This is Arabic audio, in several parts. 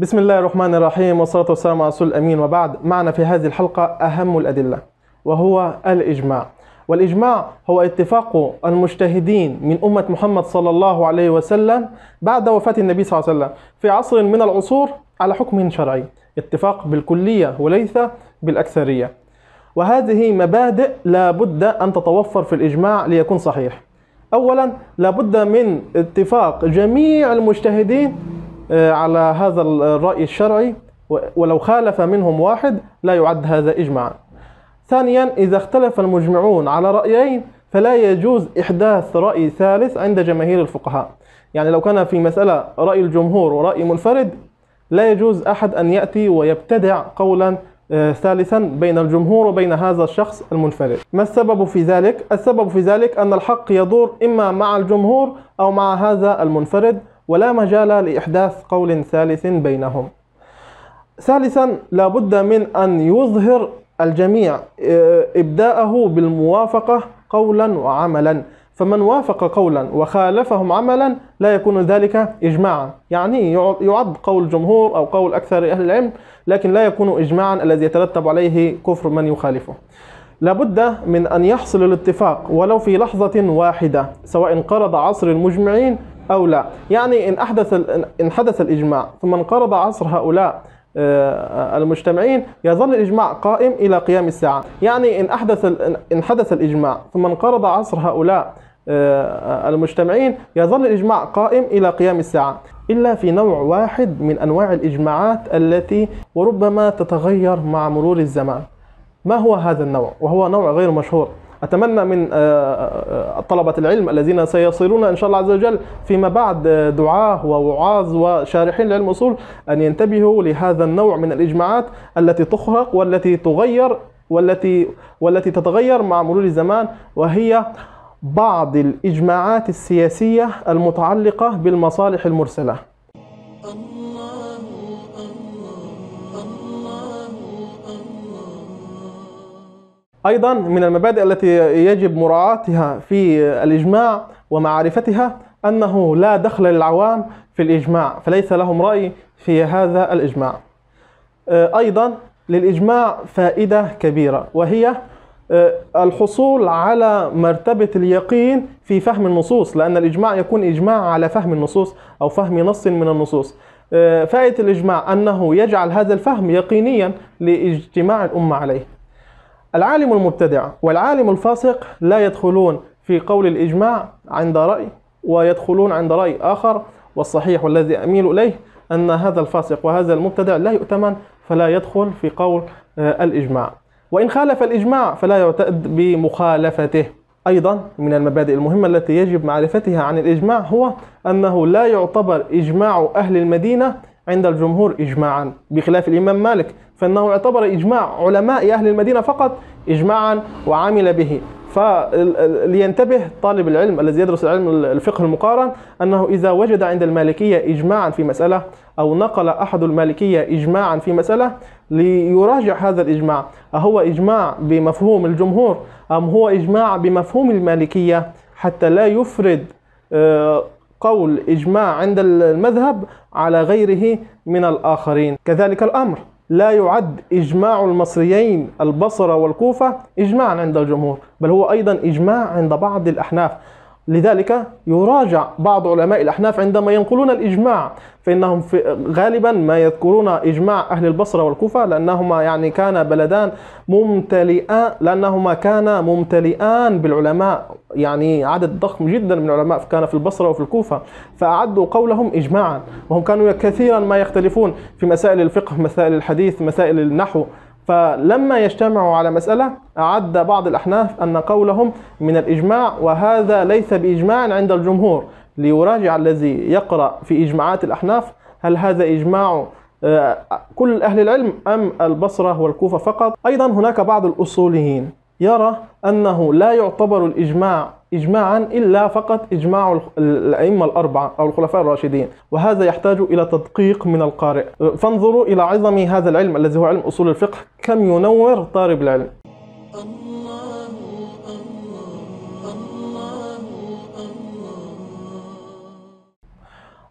بسم الله الرحمن الرحيم والصلاة والسلام على رسول الأمين وبعد معنا في هذه الحلقة أهم الأدلة وهو الإجماع والإجماع هو اتفاق المجتهدين من أمة محمد صلى الله عليه وسلم بعد وفاة النبي صلى الله عليه وسلم في عصر من العصور على حكم شرعي اتفاق بالكلية وليس بالأكثرية وهذه مبادئ لا بد أن تتوفر في الإجماع ليكون صحيح أولا لابد من اتفاق جميع المجتهدين آه، على هذا الرأي الشرعي ولو خالف منهم واحد لا يعد هذا إجماعا ثانيا إذا اختلف المجمعون على رأيين فلا يجوز إحداث رأي ثالث عند جماهير الفقهاء يعني لو كان في مسألة رأي الجمهور ورأي منفرد لا يجوز أحد أن يأتي ويبتدع قولا آه، ثالثا بين الجمهور وبين هذا الشخص المنفرد ما السبب في ذلك؟ السبب في ذلك أن الحق يدور إما مع الجمهور أو مع هذا المنفرد ولا مجال لإحداث قول ثالث بينهم ثالثا لا بد من أن يظهر الجميع آه، إبداءه بالموافقة قولا وعملا فمن وافق قولا وخالفهم عملا لا يكون ذلك إجماعا يعني يعد قول جمهور أو قول أكثر أهل العلم لكن لا يكون إجماعا الذي يترتب عليه كفر من يخالفه لابد من أن يحصل الاتفاق ولو في لحظة واحدة سواء انقرض عصر المجمعين أو لا يعني إن أحدث إن حدث الإجماع ثم انقرض عصر هؤلاء آه، آه، المجتمعين يظل الإجماع قائم إلى قيام الساعة يعني إن أحدث إن حدث الإجماع ثم انقرض عصر هؤلاء آه، المجتمعين يظل الإجماع قائم إلى قيام الساعة إلا في نوع واحد من أنواع الإجماعات التي وربما تتغير مع مرور الزمان ما هو هذا النوع وهو نوع غير مشهور اتمنى من آه، آه، آه، طلبه العلم الذين سيصلون ان شاء الله عز وجل فيما بعد دعاه ووعاظ وشارحين لعلم الاصول ان ينتبهوا لهذا النوع من الاجماعات التي تخرق والتي تغير والتي والتي تتغير مع مرور الزمان وهي بعض الاجماعات السياسيه المتعلقه بالمصالح المرسله. أيضا من المبادئ التي يجب مراعاتها في الإجماع ومعرفتها أنه لا دخل للعوام في الإجماع فليس لهم رأي في هذا الإجماع آه، أيضا للإجماع فائدة كبيرة وهي آه، الحصول على مرتبة اليقين في فهم النصوص لأن الإجماع يكون إجماع على فهم النصوص أو فهم نص من النصوص آه، فائدة الإجماع أنه يجعل هذا الفهم يقينيا لاجتماع الأمة عليه العالم المبتدع والعالم الفاسق لا يدخلون في قول الإجماع عند رأي ويدخلون عند رأي آخر والصحيح والذي أميل إليه أن هذا الفاسق وهذا المبتدع لا يؤتمن فلا يدخل في قول آه، الإجماع وإن خالف الإجماع فلا يعتد بمخالفته أيضا من المبادئ المهمة التي يجب معرفتها عن الإجماع هو أنه لا يعتبر إجماع أهل المدينة عند الجمهور إجماعا بخلاف الإمام مالك فإنه اعتبر إجماع علماء أهل المدينة فقط إجماعا وعمل به فلينتبه طالب العلم الذي يدرس العلم الفقه المقارن أنه إذا وجد عند المالكية إجماعا في مسألة أو نقل أحد المالكية إجماعا في مسألة ليراجع هذا الإجماع أهو إجماع بمفهوم الجمهور أم هو إجماع بمفهوم المالكية حتى لا يفرد آه، قول إجماع عند المذهب على غيره من الآخرين كذلك الأمر لا يعد إجماع المصريين البصرة والكوفة إجماعا عند الجمهور بل هو أيضا إجماع عند بعض الأحناف لذلك يراجع بعض علماء الأحناف عندما ينقلون الإجماع فإنهم في غالبا ما يذكرون إجماع أهل البصرة والكوفة لأنهما يعني كان بلدان ممتلئان لأنهما كانا ممتلئان بالعلماء يعني عدد ضخم جدا من العلماء كان في البصرة وفي الكوفة فأعدوا قولهم إجماعا وهم كانوا كثيرا ما يختلفون في مسائل الفقه مسائل الحديث مسائل النحو فلما يجتمعوا على مسألة أعد بعض الأحناف أن قولهم من الإجماع وهذا ليس بإجماع عند الجمهور ليراجع الذي يقرأ في إجماعات الأحناف هل هذا إجماع آه، كل أهل العلم أم البصرة والكوفة فقط أيضا هناك بعض الأصوليين يرى أنه لا يعتبر الإجماع إجماعا إلا فقط إجماع الأئمة الأربعة أو الخلفاء الراشدين وهذا يحتاج إلى تدقيق من القارئ فانظروا إلى عظم هذا العلم الذي هو علم أصول الفقه كم ينور طالب العلم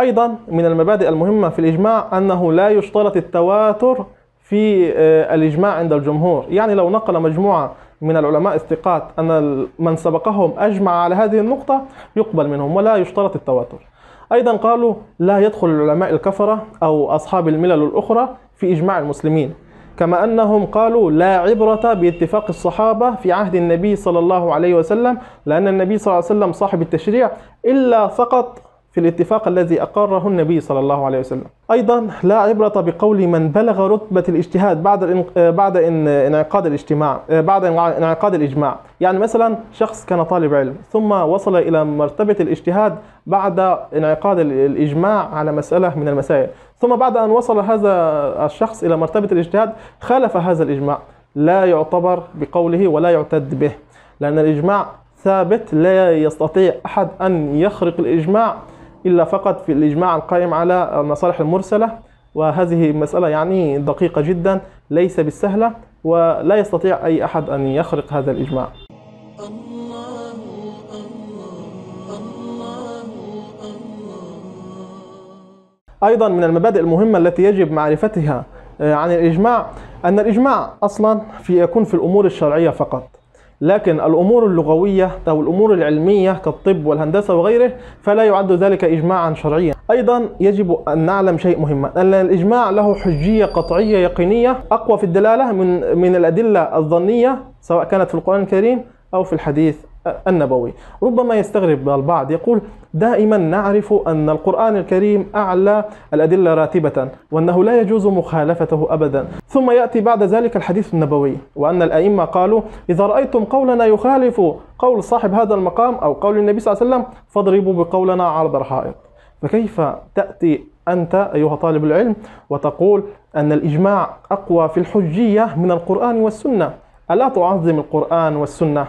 أيضا من المبادئ المهمة في الإجماع أنه لا يشترط التواتر في آه، الإجماع عند الجمهور يعني لو نقل مجموعة من العلماء الثقات أن من سبقهم أجمع على هذه النقطة يقبل منهم ولا يشترط التواتر أيضا قالوا لا يدخل العلماء الكفرة أو أصحاب الملل الأخرى في إجماع المسلمين كما أنهم قالوا لا عبرة باتفاق الصحابة في عهد النبي صلى الله عليه وسلم لأن النبي صلى الله عليه وسلم صاحب التشريع إلا فقط في الاتفاق الذي أقره النبي صلى الله عليه وسلم أيضا لا عبرة بقول من بلغ رتبة الاجتهاد بعد آه، بعد انعقاد الاجتماع آه، بعد انعقاد الإجماع يعني مثلا شخص كان طالب علم ثم وصل إلى مرتبة الاجتهاد بعد انعقاد الإجماع على مسألة من المسائل ثم بعد أن وصل هذا الشخص إلى مرتبة الاجتهاد خالف هذا الإجماع لا يعتبر بقوله ولا يعتد به لأن الإجماع ثابت لا يستطيع أحد أن يخرق الإجماع إلا فقط في الإجماع القائم على المصالح المرسلة وهذه مسألة يعني دقيقة جدا ليس بالسهلة ولا يستطيع أي أحد أن يخرق هذا الإجماع أيضا من المبادئ المهمة التي يجب معرفتها آه، عن الإجماع أن الإجماع أصلا في يكون في الأمور الشرعية فقط لكن الامور اللغويه او الامور العلميه كالطب والهندسه وغيره فلا يعد ذلك اجماعا شرعيا ايضا يجب ان نعلم شيء مهم ان الاجماع له حجيه قطعيه يقينيه اقوى في الدلاله من من الادله الظنيه سواء كانت في القران الكريم او في الحديث النبوي ربما يستغرب البعض يقول دائما نعرف أن القرآن الكريم أعلى الأدلة راتبة وأنه لا يجوز مخالفته أبدا ثم يأتي بعد ذلك الحديث النبوي وأن الأئمة قالوا إذا رأيتم قولنا يخالف قول صاحب هذا المقام أو قول النبي صلى الله عليه وسلم فاضربوا بقولنا عرض الحائط فكيف تأتي أنت أيها طالب العلم وتقول أن الإجماع أقوى في الحجية من القرآن والسنة ألا تعظم القرآن والسنة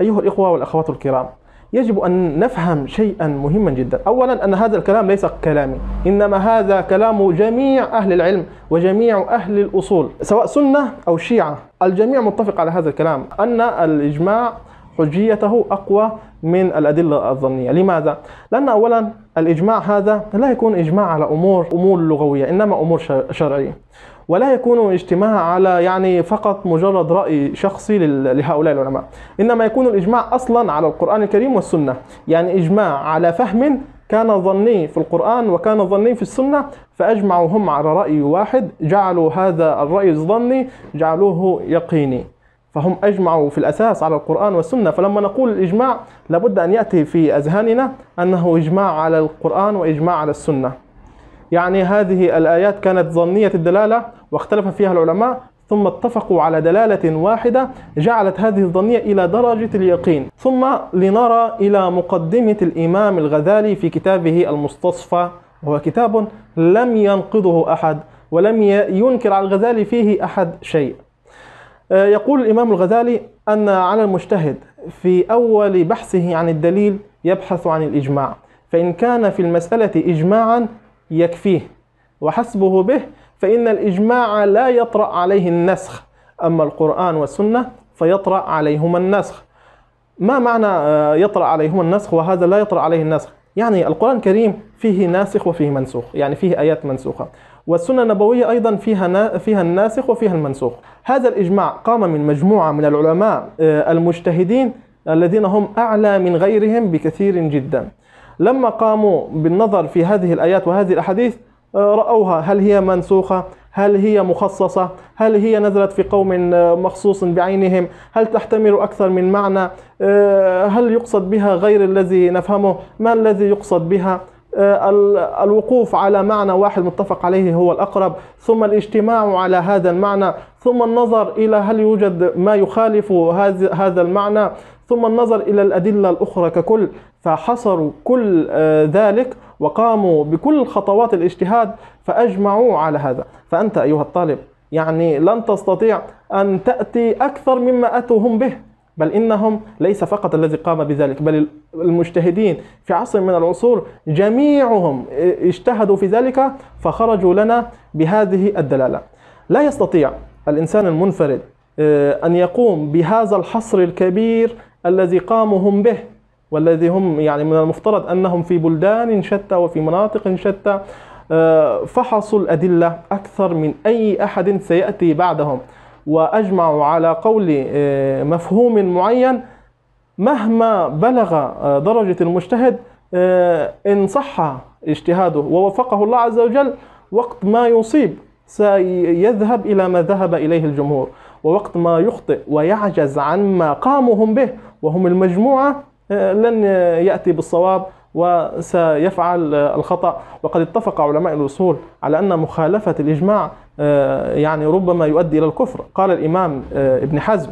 أيها الإخوة والأخوات الكرام يجب أن نفهم شيئا مهما جدا أولا أن هذا الكلام ليس كلامي إنما هذا كلام جميع أهل العلم وجميع أهل الأصول سواء سنة أو شيعة الجميع متفق على هذا الكلام أن الإجماع حجيته أقوى من الأدلة الظنية لماذا؟ لأن أولا الإجماع هذا لا يكون إجماع على أمور أمور لغوية إنما أمور شرعية ولا يكون اجتماع على يعني فقط مجرد رأي شخصي لهؤلاء العلماء إنما يكون الإجماع أصلا على القرآن الكريم والسنة يعني إجماع على فهم كان ظني في القرآن وكان ظني في السنة فأجمعوا هم على رأي واحد جعلوا هذا الرأي الظني جعلوه يقيني فهم أجمعوا في الأساس على القرآن والسنة فلما نقول الإجماع لابد أن يأتي في أذهاننا أنه إجماع على القرآن وإجماع على السنة يعني هذه الآيات كانت ظنية الدلالة واختلف فيها العلماء ثم اتفقوا على دلالة واحدة جعلت هذه الظنية إلى درجة اليقين ثم لنرى إلى مقدمة الإمام الغزالي في كتابه المستصفى وهو كتاب لم ينقضه أحد ولم ينكر على الغزالي فيه أحد شيء آه، يقول الإمام الغزالي أن على المجتهد في أول بحثه عن الدليل يبحث عن الإجماع فإن كان في المسألة إجماعا يكفيه وحسبه به فإن الإجماع لا يطرأ عليه النسخ أما القرآن والسنة فيطرأ عليهما النسخ ما معنى آه، يطرأ عليهما النسخ وهذا لا يطرأ عليه النسخ يعني القرآن الكريم فيه ناسخ وفيه منسوخ يعني فيه آيات منسوخة والسنة النبوية أيضا فيها فيها الناسخ وفيها المنسوخ هذا الإجماع قام من مجموعة من العلماء آه، المجتهدين الذين هم أعلى من غيرهم بكثير جدا لما قاموا بالنظر في هذه الآيات وهذه الأحاديث آه، رأوها هل هي منسوخة هل هي مخصصة هل هي نزلت في قوم آه، مخصوص بعينهم هل تحتمل أكثر من معنى هل يقصد بها غير الذي نفهمه ما الذي يقصد بها آه، الوقوف على معنى واحد متفق عليه هو الأقرب ثم الاجتماع على هذا المعنى ثم النظر إلى هل يوجد ما يخالف هذا المعنى ثم النظر إلى الأدلة الأخرى ككل فحصروا كل آه، ذلك وقاموا بكل خطوات الاجتهاد فأجمعوا على هذا فأنت أيها الطالب يعني لن تستطيع أن تأتي أكثر مما أتوا هم به بل إنهم ليس فقط الذي قام بذلك بل المجتهدين في عصر من العصور جميعهم اجتهدوا في ذلك فخرجوا لنا بهذه الدلالة لا يستطيع الإنسان المنفرد آه، أن يقوم بهذا الحصر الكبير الذي قاموا هم به والذي هم يعني من المفترض أنهم في بلدان شتى وفي مناطق شتى آه، فحصوا الأدلة أكثر من أي أحد سيأتي بعدهم واجمعوا على قول آه، مفهوم معين مهما بلغ آه، درجه المجتهد آه، ان صح اجتهاده ووفقه الله عز وجل وقت ما يصيب سيذهب الى ما ذهب اليه الجمهور ووقت ما يخطئ ويعجز عن ما قاموا هم به وهم المجموعه لن ياتي بالصواب وسيفعل الخطأ وقد اتفق علماء الأصول على أن مخالفة الإجماع آه، يعني ربما يؤدي إلى الكفر قال الإمام آه، ابن حزم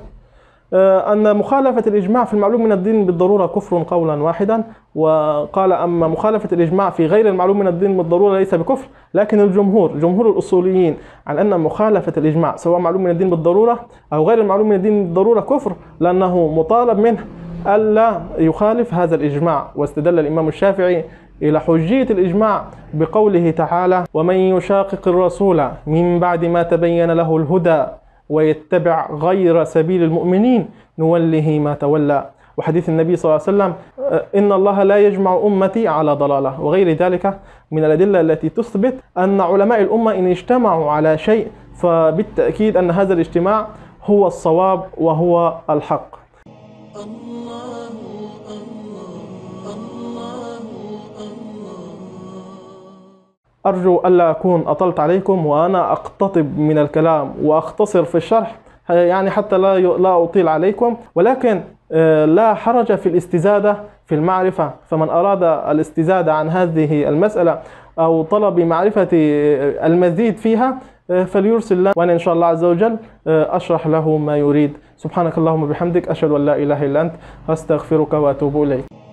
آه، أن مخالفة الإجماع في المعلوم من الدين بالضرورة كفر قولا واحدا وقال أما مخالفة الإجماع في غير المعلوم من الدين بالضرورة ليس بكفر لكن الجمهور جمهور الأصوليين عن أن مخالفة الإجماع سواء معلوم من الدين بالضرورة أو غير المعلوم من الدين بالضرورة كفر لأنه مطالب منه ألا يخالف هذا الإجماع واستدل الإمام الشافعي إلى حجية الإجماع بقوله تعالى ومن يشاقق الرسول من بعد ما تبين له الهدى ويتبع غير سبيل المؤمنين نوله ما تولى وحديث النبي صلى الله عليه وسلم إن الله لا يجمع أمتي على ضلالة وغير ذلك من الأدلة التي تثبت أن علماء الأمة إن اجتمعوا على شيء فبالتأكيد أن هذا الاجتماع هو الصواب وهو الحق أرجو ألا أكون أطلت عليكم وأنا أقتطب من الكلام وأختصر في الشرح يعني حتى لا لا أطيل عليكم ولكن آه، لا حرج في الاستزادة في المعرفة فمن أراد الاستزادة عن هذه المسألة أو طلب معرفة آه، المزيد فيها آه، فليرسل لنا وأنا إن شاء الله عز وجل أشرح له ما يريد سبحانك اللهم وبحمدك أشهد أن لا إله إلا أنت أستغفرك وأتوب إليك